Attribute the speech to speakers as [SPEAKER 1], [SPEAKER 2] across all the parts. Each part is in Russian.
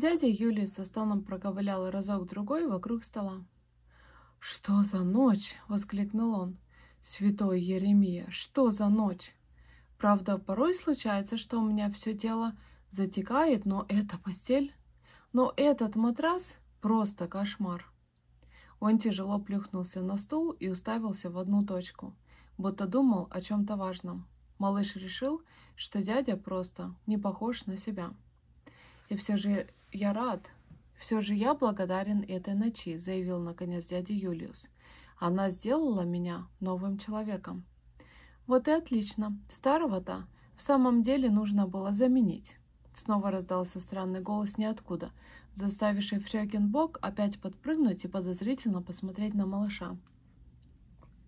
[SPEAKER 1] Дядя Юлий со стоном проковылял разок-другой вокруг стола. «Что за ночь?» — воскликнул он. «Святой Еремия, что за ночь?» «Правда, порой случается, что у меня все тело затекает, но эта постель... Но этот матрас — просто кошмар!» Он тяжело плюхнулся на стул и уставился в одну точку, будто думал о чем-то важном. Малыш решил, что дядя просто не похож на себя. И все же «Я рад. Все же я благодарен этой ночи», — заявил наконец дядя Юлиус. «Она сделала меня новым человеком». «Вот и отлично. Старого-то в самом деле нужно было заменить». Снова раздался странный голос ниоткуда, заставивший Фрёкинбок опять подпрыгнуть и подозрительно посмотреть на малыша.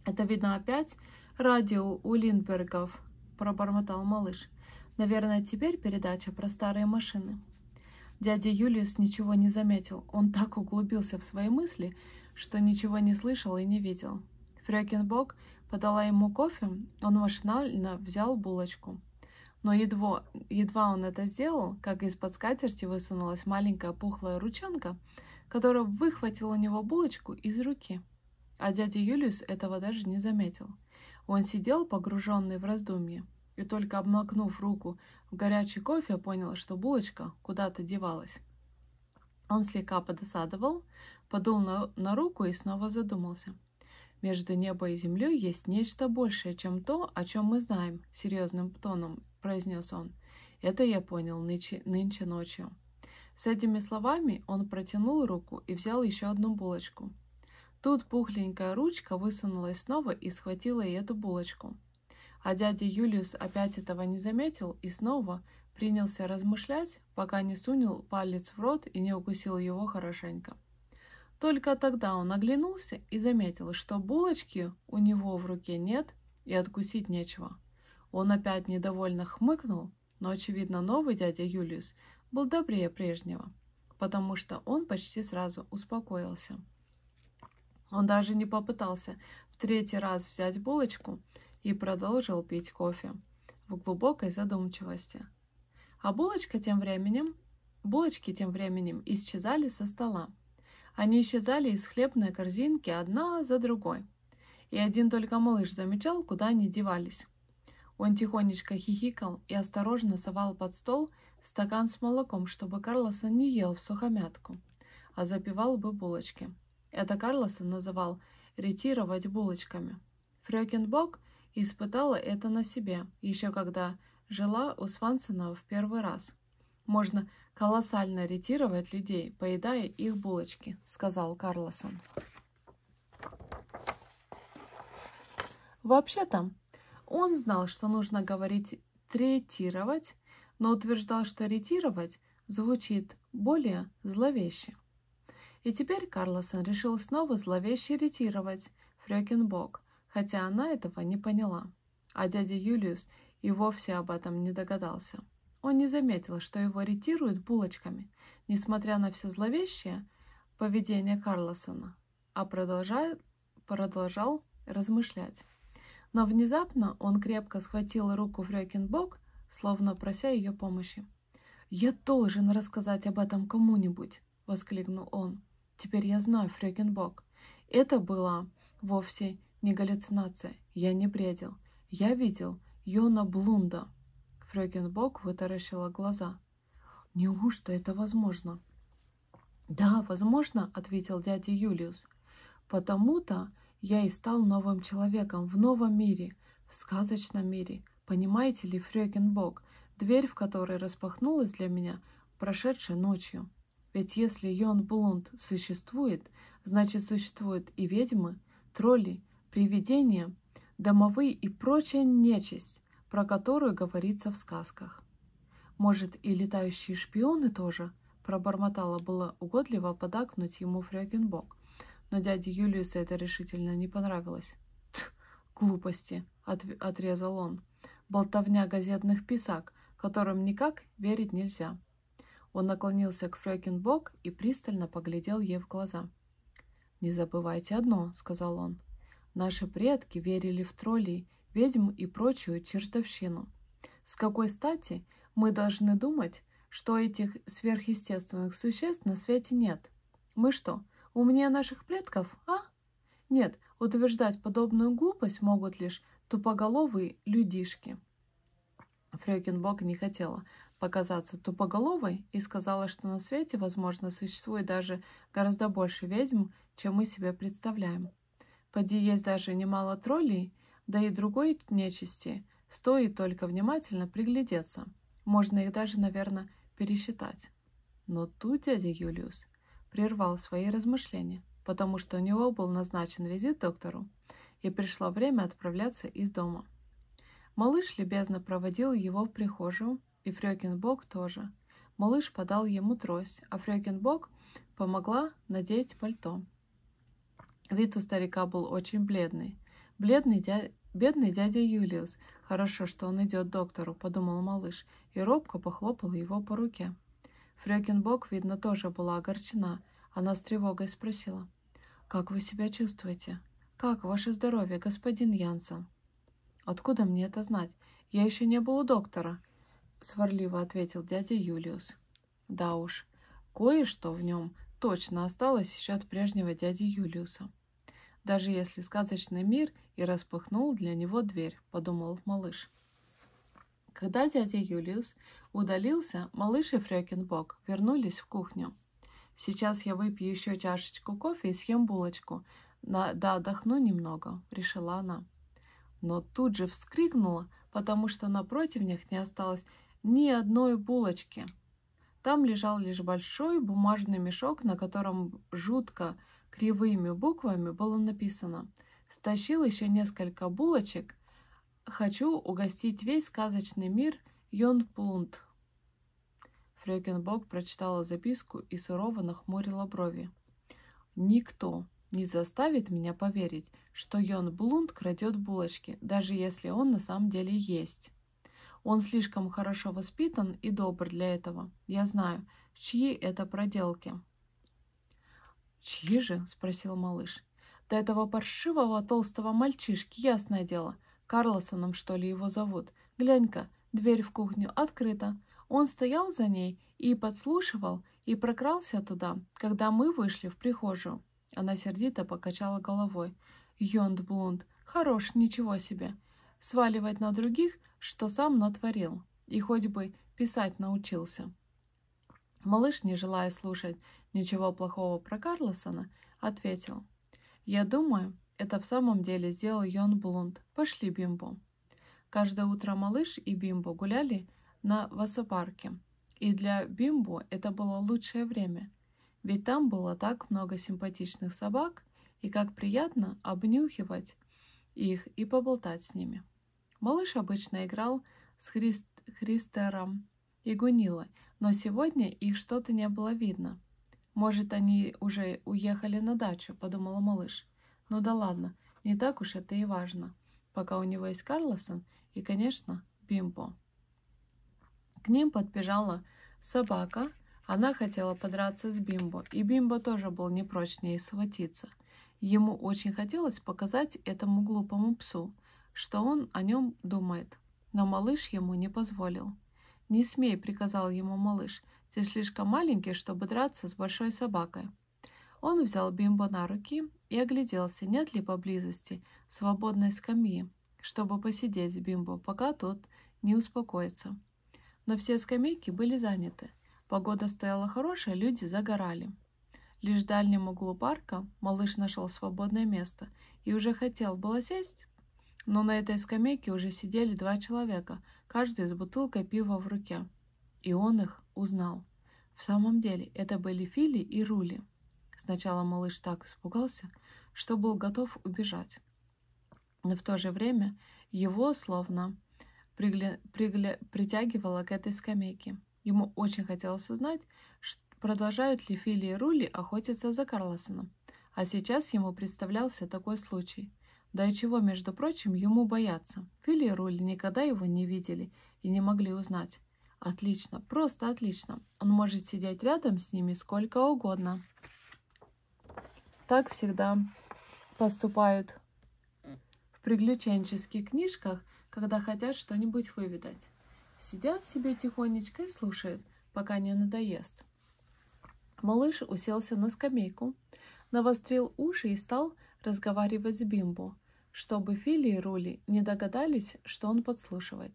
[SPEAKER 1] «Это видно опять радио у Линдбергов», — пробормотал малыш. «Наверное, теперь передача про старые машины». Дядя Юлиус ничего не заметил. Он так углубился в свои мысли, что ничего не слышал и не видел. Фрекенбок подала ему кофе, он машинально взял булочку. Но едва, едва он это сделал, как из-под скатерти высунулась маленькая пухлая ручонка, которая выхватила у него булочку из руки. А дядя Юлиус этого даже не заметил. Он сидел, погруженный в раздумья и только обмакнув руку в горячий кофе, понял, что булочка куда-то девалась. Он слегка подосадовал, подул на, на руку и снова задумался. «Между небом и землей есть нечто большее, чем то, о чем мы знаем», — серьезным тоном произнес он. «Это я понял нынче, нынче ночью». С этими словами он протянул руку и взял еще одну булочку. Тут пухленькая ручка высунулась снова и схватила и эту булочку. А дядя Юлиус опять этого не заметил и снова принялся размышлять, пока не сунул палец в рот и не укусил его хорошенько. Только тогда он оглянулся и заметил, что булочки у него в руке нет и откусить нечего. Он опять недовольно хмыкнул, но, очевидно, новый дядя Юлиус был добрее прежнего, потому что он почти сразу успокоился. Он даже не попытался в третий раз взять булочку и продолжил пить кофе в глубокой задумчивости. А булочка тем временем, булочки тем временем исчезали со стола. Они исчезали из хлебной корзинки одна за другой. И один только малыш замечал, куда они девались. Он тихонечко хихикал и осторожно совал под стол стакан с молоком, чтобы Карлосон не ел в сухомятку, а запивал бы булочки. Это Карлосон называл «ретировать булочками». Фрёкинбок испытала это на себе, еще когда жила у Свансона в первый раз. «Можно колоссально ретировать людей, поедая их булочки», — сказал Карлосон. Вообще-то, он знал, что нужно говорить «третировать», но утверждал, что «ретировать» звучит более зловеще. И теперь Карлосон решил снова зловеще ретировать Фрёкинбок, хотя она этого не поняла. А дядя Юлиус и вовсе об этом не догадался. Он не заметил, что его ретируют булочками, несмотря на все зловещее поведение Карлосона, а продолжал, продолжал размышлять. Но внезапно он крепко схватил руку Фрёкинбок, словно прося ее помощи. «Я должен рассказать об этом кому-нибудь!» — воскликнул он. «Теперь я знаю Фрёкинбок. Это было вовсе не галлюцинация, я не бредил. Я видел Йона Блунда. Фрёкинбок вытаращила глаза. Неужто это возможно? Да, возможно, ответил дядя Юлиус. Потому-то я и стал новым человеком в новом мире, в сказочном мире. Понимаете ли, Фрёкинбок, дверь в которой распахнулась для меня, прошедшей ночью. Ведь если Йон Блунд существует, значит существуют и ведьмы, тролли, привидения, домовые и прочая нечисть, про которую говорится в сказках. Может, и летающие шпионы тоже? Пробормотала было угодливо подакнуть ему Фрягенбок, но дяде Юлиусу это решительно не понравилось. глупости!» — отрезал он. «Болтовня газетных писак, которым никак верить нельзя». Он наклонился к Фрёкинбок и пристально поглядел ей в глаза. «Не забывайте одно», — сказал он. Наши предки верили в троллей, ведьм и прочую чертовщину. С какой стати мы должны думать, что этих сверхъестественных существ на свете нет? Мы что, умнее наших предков, а? Нет, утверждать подобную глупость могут лишь тупоголовые людишки. Фрёкинбок не хотела показаться тупоголовой и сказала, что на свете, возможно, существует даже гораздо больше ведьм, чем мы себе представляем. Поди есть даже немало троллей, да и другой нечисти, стоит только внимательно приглядеться. Можно их даже, наверное, пересчитать. Но тут дядя Юлиус прервал свои размышления, потому что у него был назначен визит доктору, и пришло время отправляться из дома. Малыш любезно проводил его в прихожую, и Фрёкинбок тоже. Малыш подал ему трость, а Фрёкинбок помогла надеть пальто. Вид у старика был очень бледный. Бледный дядя, бедный дядя Юлиус. Хорошо, что он идет к доктору, подумал малыш, и робко похлопал его по руке. Фрёкинбок, видно, тоже была огорчена. Она с тревогой спросила. «Как вы себя чувствуете? Как ваше здоровье, господин Янсен?» «Откуда мне это знать? Я еще не был у доктора», — сварливо ответил дядя Юлиус. «Да уж, кое-что в нем точно осталось еще от прежнего дяди Юлиуса» даже если сказочный мир и распахнул для него дверь, подумал малыш. Когда дядя Юлиус удалился, малыш и Фрёкинбок вернулись в кухню. «Сейчас я выпью еще чашечку кофе и съем булочку. На... Да отдохну немного», — решила она. Но тут же вскрикнула, потому что на противнях не осталось ни одной булочки. Там лежал лишь большой бумажный мешок, на котором жутко кривыми буквами было написано «Стащил еще несколько булочек. Хочу угостить весь сказочный мир Йон Плунт». Фрекенбок прочитала записку и сурово нахмурила брови. «Никто не заставит меня поверить, что Йон Блунд крадет булочки, даже если он на самом деле есть. Он слишком хорошо воспитан и добр для этого. Я знаю, чьи это проделки». «Чьи же?» – спросил малыш. до этого паршивого толстого мальчишки, ясное дело. Карлосоном, что ли, его зовут. Глянь-ка, дверь в кухню открыта. Он стоял за ней и подслушивал, и прокрался туда, когда мы вышли в прихожую». Она сердито покачала головой. «Йонд-блунд, хорош, ничего себе. Сваливать на других, что сам натворил. И хоть бы писать научился». Малыш, не желая слушать ничего плохого про Карлосона, ответил. «Я думаю, это в самом деле сделал Йон Блунд. Пошли, Бимбо». Каждое утро малыш и Бимбо гуляли на Васопарке, и для Бимбо это было лучшее время, ведь там было так много симпатичных собак, и как приятно обнюхивать их и поболтать с ними. Малыш обычно играл с Христ... Христером и Гунилой, но сегодня их что-то не было видно. «Может, они уже уехали на дачу», — подумала малыш. «Ну да ладно, не так уж это и важно, пока у него есть Карлосон и, конечно, Бимбо». К ним подбежала собака, она хотела подраться с Бимбо, и Бимбо тоже был не прочь ней схватиться. Ему очень хотелось показать этому глупому псу, что он о нем думает, но малыш ему не позволил. «Не смей», — приказал ему малыш. «Ты слишком маленький, чтобы драться с большой собакой». Он взял Бимбо на руки и огляделся, нет ли поблизости свободной скамьи, чтобы посидеть с Бимбо, пока тот не успокоится. Но все скамейки были заняты. Погода стояла хорошая, люди загорали. Лишь в дальнем углу парка малыш нашел свободное место и уже хотел было сесть, но на этой скамейке уже сидели два человека, каждый с бутылкой пива в руке. И он их узнал. В самом деле, это были Фили и Рули. Сначала малыш так испугался, что был готов убежать. Но в то же время его словно пригля... Пригля... притягивало к этой скамейке. Ему очень хотелось узнать, продолжают ли Фили и Рули охотиться за Карлосоном. А сейчас ему представлялся такой случай. Да и чего, между прочим, ему бояться? Фили и Руль никогда его не видели и не могли узнать. Отлично, просто отлично. Он может сидеть рядом с ними сколько угодно. Так всегда поступают в приключенческих книжках, когда хотят что-нибудь выведать. Сидят себе тихонечко и слушают, пока не надоест. Малыш уселся на скамейку, навострил уши и стал разговаривать с Бимбо, чтобы Фили и Рули не догадались, что он подслушивает.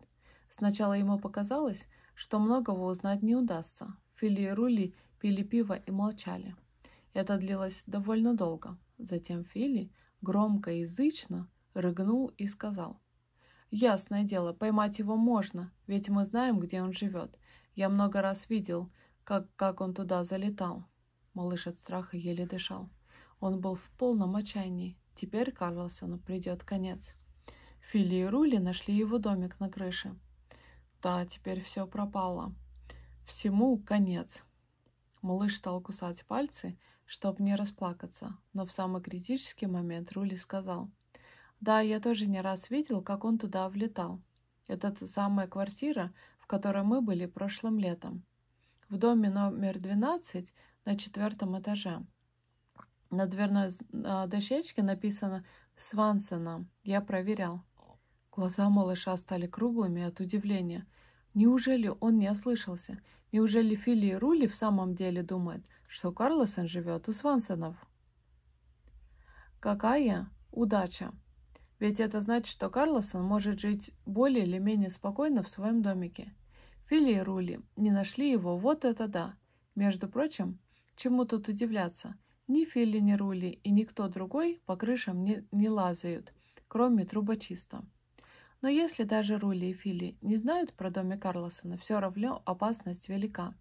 [SPEAKER 1] Сначала ему показалось, что многого узнать не удастся. Фили и Рули пили пиво и молчали. Это длилось довольно долго. Затем Фили громко и язычно рыгнул и сказал. «Ясное дело, поймать его можно, ведь мы знаем, где он живет. Я много раз видел, как, как он туда залетал». Малыш от страха еле дышал. Он был в полном отчаянии. Теперь Карлсону придет конец. Фили и Рули нашли его домик на крыше. Да, теперь все пропало. Всему конец. Малыш стал кусать пальцы, чтобы не расплакаться, но в самый критический момент Рули сказал. «Да, я тоже не раз видел, как он туда влетал. Это та самая квартира, в которой мы были прошлым летом. В доме номер 12 на четвертом этаже. На дверной а, дощечке написано «Свансена». Я проверял. Глаза малыша стали круглыми от удивления. Неужели он не ослышался? Неужели Фили и Рули в самом деле думают, что Карлосон живет у Свансонов? Какая удача! Ведь это значит, что Карлосон может жить более или менее спокойно в своем домике. Фили и Рули не нашли его, вот это да. Между прочим, чему тут удивляться? Ни Филли, ни Рули и никто другой по крышам не, не лазают, кроме трубочиста. Но если даже Рули и Филли не знают про доме Карлосона, все равно опасность велика.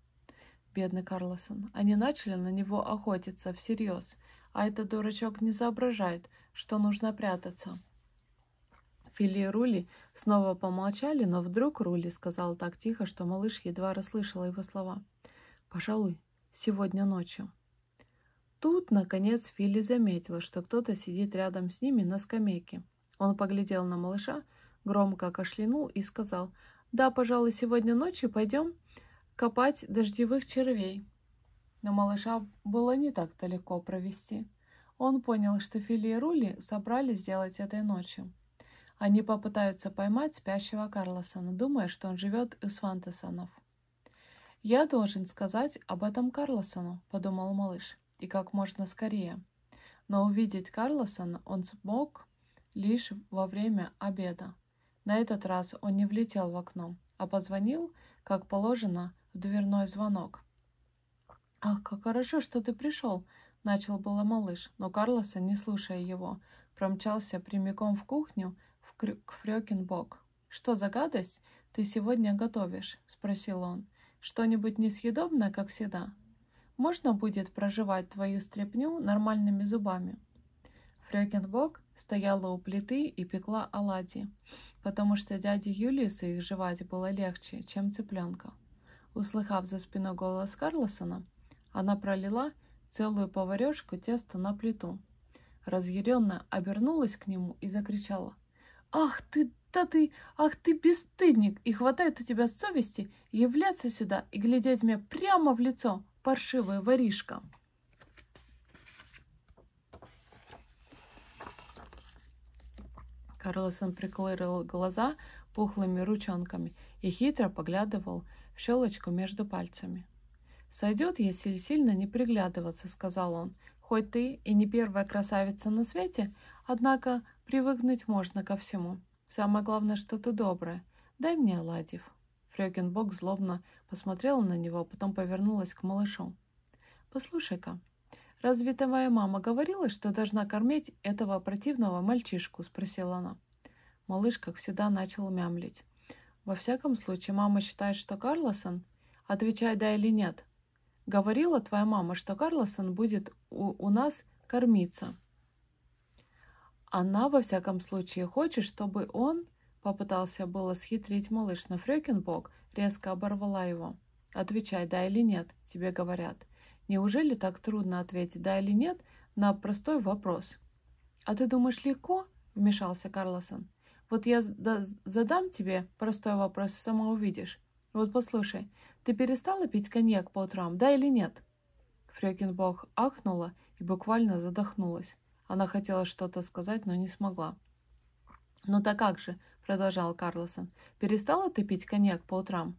[SPEAKER 1] Бедный Карлосон. Они начали на него охотиться всерьез, а этот дурачок не соображает, что нужно прятаться. Фили и Рули снова помолчали, но вдруг Рули сказал так тихо, что малыш едва расслышала его слова. «Пожалуй, сегодня ночью». Тут, наконец, Филли заметила, что кто-то сидит рядом с ними на скамейке. Он поглядел на малыша, громко кашлянул и сказал, «Да, пожалуй, сегодня ночью пойдем копать дождевых червей». Но малыша было не так далеко провести. Он понял, что Фили и Рули собрались сделать этой ночью. Они попытаются поймать спящего Карлосона, думая, что он живет у Свантесонов. «Я должен сказать об этом Карлосону», — подумал малыш и как можно скорее. Но увидеть Карлосона он смог лишь во время обеда. На этот раз он не влетел в окно, а позвонил, как положено, в дверной звонок. «Ах, как хорошо, что ты пришел!» — начал было малыш, но Карлосон, не слушая его, промчался прямиком в кухню в крю- к Фрёкинбок. «Что за гадость ты сегодня готовишь?» — спросил он. «Что-нибудь несъедобное, как всегда?» можно будет проживать твою стряпню нормальными зубами. Фрёкинбок стояла у плиты и пекла оладьи, потому что дяде Юлису их жевать было легче, чем цыпленка. Услыхав за спиной голос Карлосона, она пролила целую поварешку теста на плиту. Разъяренно обернулась к нему и закричала. «Ах ты, да ты, ах ты бесстыдник! И хватает у тебя совести являться сюда и глядеть мне прямо в лицо! паршивая воришка. Карлсон прикрыл глаза пухлыми ручонками и хитро поглядывал в щелочку между пальцами. «Сойдет, если сильно не приглядываться», — сказал он. «Хоть ты и не первая красавица на свете, однако привыкнуть можно ко всему. Самое главное, что ты добрая. Дай мне оладьев». Фрёкинбок злобно посмотрела на него, а потом повернулась к малышу. «Послушай-ка, разве твоя мама говорила, что должна кормить этого противного мальчишку?» – спросила она. Малыш, как всегда, начал мямлить. «Во всяком случае, мама считает, что Карлосон...» «Отвечай, да или нет». «Говорила твоя мама, что Карлосон будет у, у нас кормиться». «Она, во всяком случае, хочет, чтобы он Попытался было схитрить малыш, но Фрёкинбок резко оборвала его. «Отвечай, да или нет, тебе говорят. Неужели так трудно ответить «да» или «нет» на простой вопрос?» «А ты думаешь, легко?» – вмешался Карлосон. «Вот я задам тебе простой вопрос, сама увидишь. Вот послушай, ты перестала пить коньяк по утрам, да или нет?» Фрёкинбок ахнула и буквально задохнулась. Она хотела что-то сказать, но не смогла. «Ну да как же, — продолжал Карлосон. «Перестала ты пить коньяк по утрам?»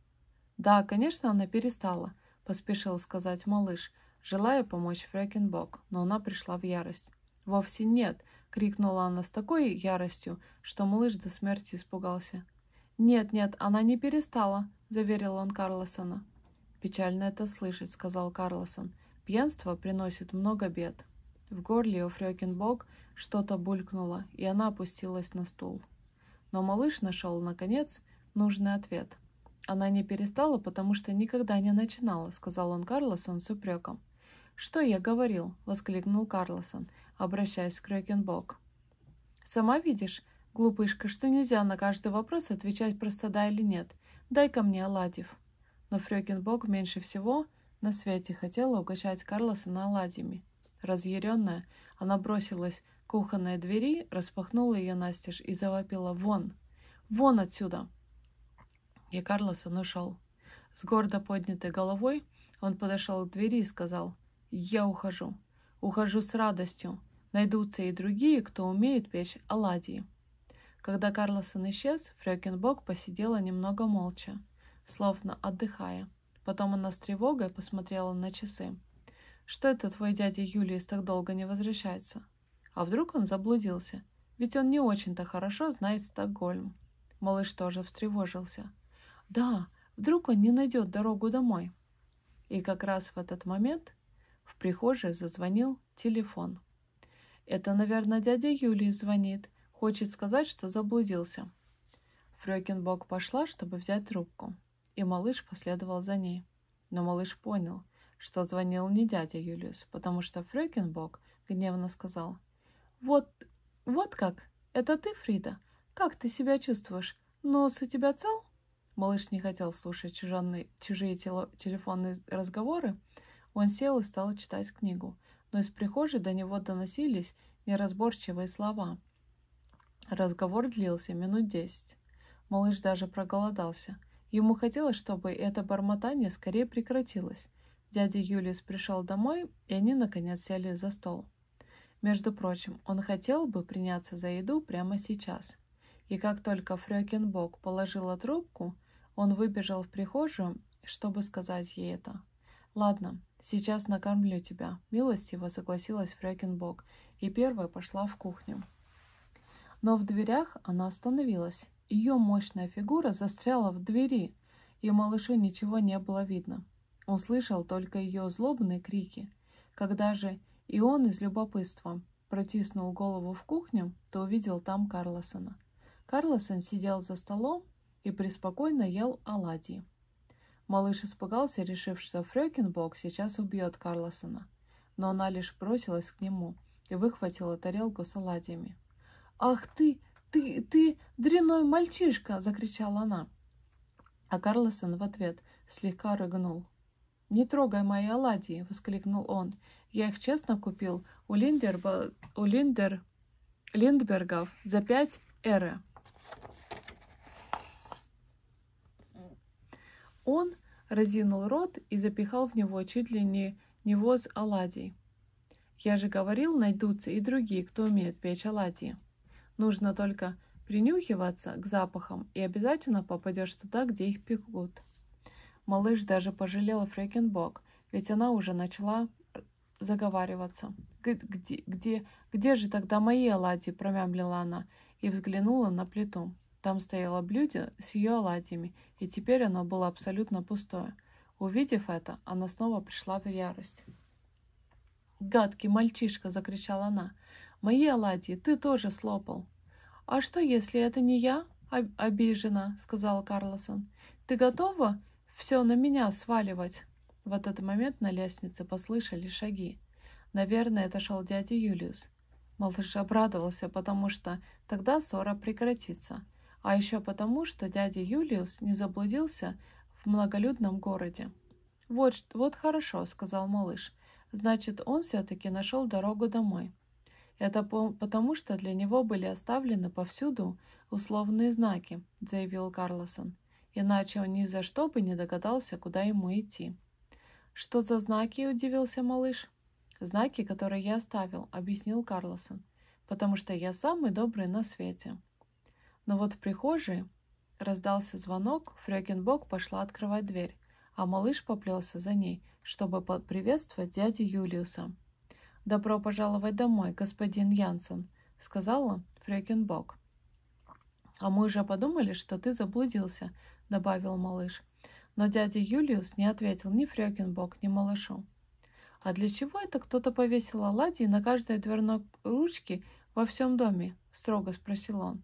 [SPEAKER 1] «Да, конечно, она перестала», — поспешил сказать малыш, желая помочь Фрэкенбок, но она пришла в ярость. «Вовсе нет!» — крикнула она с такой яростью, что малыш до смерти испугался. «Нет, нет, она не перестала», — заверил он Карлосона. «Печально это слышать», — сказал Карлосон. «Пьянство приносит много бед». В горле у Фрёкинбок что-то булькнуло, и она опустилась на стул но малыш нашел, наконец, нужный ответ. «Она не перестала, потому что никогда не начинала», — сказал он Карлосон с упреком. «Что я говорил?» — воскликнул Карлосон, обращаясь к Рёкенбок. «Сама видишь, глупышка, что нельзя на каждый вопрос отвечать просто «да» или «нет». Дай-ка мне оладьев». Но Фрёкинбок меньше всего на свете хотела угощать Карлосона оладьями. Разъяренная, она бросилась кухонной двери, распахнула ее настежь и завопила «Вон! Вон отсюда!» И Карлосон ушел. С гордо поднятой головой он подошел к двери и сказал «Я ухожу. Ухожу с радостью. Найдутся и другие, кто умеет печь оладьи». Когда Карлосон исчез, Фрёкинбок посидела немного молча, словно отдыхая. Потом она с тревогой посмотрела на часы. «Что это твой дядя Юлиus так долго не возвращается?» А вдруг он заблудился? Ведь он не очень-то хорошо знает Стокгольм. Малыш тоже встревожился. Да, вдруг он не найдет дорогу домой. И как раз в этот момент в прихожей зазвонил телефон. Это, наверное, дядя Юлий звонит. Хочет сказать, что заблудился. Фрёкинбок пошла, чтобы взять трубку. И малыш последовал за ней. Но малыш понял, что звонил не дядя Юлиус, потому что Фрёкинбок гневно сказал – вот, вот как? Это ты, Фрида? Как ты себя чувствуешь? Нос у тебя цел? Малыш не хотел слушать чужанные, чужие тело, телефонные разговоры. Он сел и стал читать книгу, но из прихожей до него доносились неразборчивые слова. Разговор длился минут десять. Малыш даже проголодался. Ему хотелось, чтобы это бормотание скорее прекратилось. Дядя Юлис пришел домой, и они, наконец, сели за стол. Между прочим, он хотел бы приняться за еду прямо сейчас. И как только Фрёкинбок положила трубку, он выбежал в прихожую, чтобы сказать ей это. «Ладно, сейчас накормлю тебя», — милостиво согласилась Фрёкинбок и первая пошла в кухню. Но в дверях она остановилась. Ее мощная фигура застряла в двери, и малышу ничего не было видно. Он слышал только ее злобные крики. Когда же и он из любопытства протиснул голову в кухню, то увидел там Карлосона. Карлосон сидел за столом и преспокойно ел оладьи. Малыш испугался, решив, что Фрёкинбок сейчас убьет Карлосона, но она лишь бросилась к нему и выхватила тарелку с оладьями. «Ах ты, ты, ты, дряной мальчишка!» – закричала она. А Карлосон в ответ слегка рыгнул. «Не трогай мои оладьи!» — воскликнул он. «Я их честно купил у, Линдерба... у Линдер... Линдбергов за пять эры». Он разинул рот и запихал в него чуть ли не невоз оладий. «Я же говорил, найдутся и другие, кто умеет печь оладьи. Нужно только принюхиваться к запахам и обязательно попадешь туда, где их пекут». Малыш даже пожалел Фрекенбок, ведь она уже начала заговариваться. «Где, где, где же тогда мои оладьи?» – промямлила она и взглянула на плиту. Там стояло блюдо с ее оладьями, и теперь оно было абсолютно пустое. Увидев это, она снова пришла в ярость. «Гадкий мальчишка!» – закричала она. «Мои оладьи ты тоже слопал!» «А что, если это не я?» – обижена, – сказал Карлосон. «Ты готова все на меня сваливать!» В этот момент на лестнице послышали шаги. Наверное, это шел дядя Юлиус. Малыш обрадовался, потому что тогда ссора прекратится. А еще потому, что дядя Юлиус не заблудился в многолюдном городе. «Вот, вот хорошо», — сказал малыш. «Значит, он все-таки нашел дорогу домой». «Это потому, что для него были оставлены повсюду условные знаки», — заявил Карлосон иначе он ни за что бы не догадался, куда ему идти. «Что за знаки?» – удивился малыш. «Знаки, которые я оставил», – объяснил Карлосон, – «потому что я самый добрый на свете». Но вот в прихожей раздался звонок, Фрёкинбок пошла открывать дверь, а малыш поплелся за ней, чтобы поприветствовать дядю Юлиуса. «Добро пожаловать домой, господин Янсен», — сказала Фрёкинбок. «А мы уже подумали, что ты заблудился», — добавил малыш. Но дядя Юлиус не ответил ни Фрёкинбок, ни малышу. «А для чего это кто-то повесил оладьи на каждой дверной ручке во всем доме?» — строго спросил он.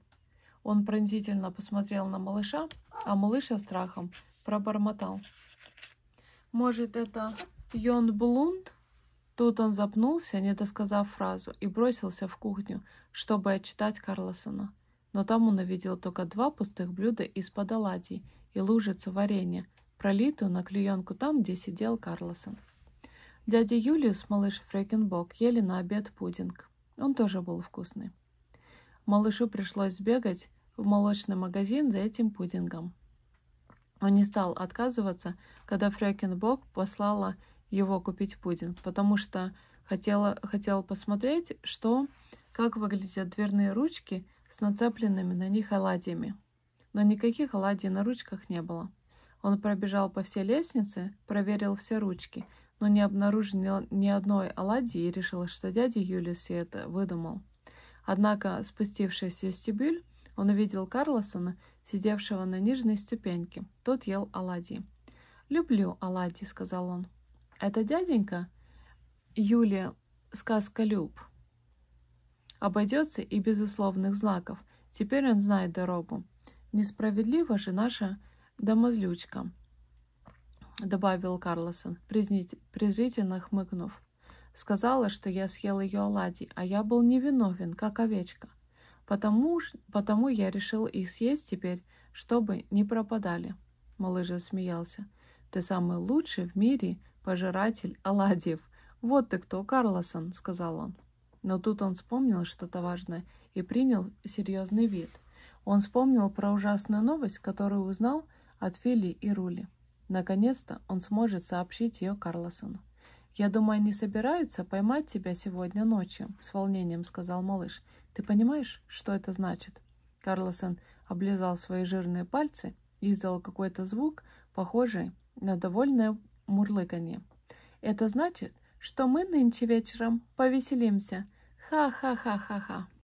[SPEAKER 1] Он пронзительно посмотрел на малыша, а малыша страхом пробормотал. «Может, это Йон Блунд?» Тут он запнулся, не досказав фразу, и бросился в кухню, чтобы отчитать Карлосона но там он увидел только два пустых блюда из-под оладий и лужицу варенья, пролитую на клеенку там, где сидел Карлосон. Дядя Юлиус, малыш Фрекенбок, ели на обед пудинг. Он тоже был вкусный. Малышу пришлось сбегать в молочный магазин за этим пудингом. Он не стал отказываться, когда Фрекенбок послала его купить пудинг, потому что хотела, хотел посмотреть, что, как выглядят дверные ручки – с нацепленными на них оладьями. Но никаких оладий на ручках не было. Он пробежал по всей лестнице, проверил все ручки, но не обнаружил ни одной оладьи и решил, что дядя Юлий все это выдумал. Однако, спустившись в вестибюль, он увидел Карлосона, сидевшего на нижней ступеньке. Тот ел оладьи. «Люблю оладьи», — сказал он. «Это дяденька?» «Юлия, сказка Люб», Обойдется и без условных знаков. Теперь он знает дорогу. Несправедлива же наша домозлючка, добавил Карлосон, презрительно хмыкнув. Сказала, что я съел ее оладьи, а я был невиновен, как овечка. Потому, потому я решил их съесть теперь, чтобы не пропадали. Малыш смеялся. Ты самый лучший в мире пожиратель оладьев. Вот ты кто, Карлосон, сказал он. Но тут он вспомнил что-то важное и принял серьезный вид. Он вспомнил про ужасную новость, которую узнал от Фили и Рули. Наконец-то он сможет сообщить ее Карлосону. «Я думаю, они собираются поймать тебя сегодня ночью», — с волнением сказал малыш. «Ты понимаешь, что это значит?» Карлосон облизал свои жирные пальцы и издал какой-то звук, похожий на довольное мурлыканье. «Это значит, что мы нынче вечером повеселимся», 哈哈哈哈哈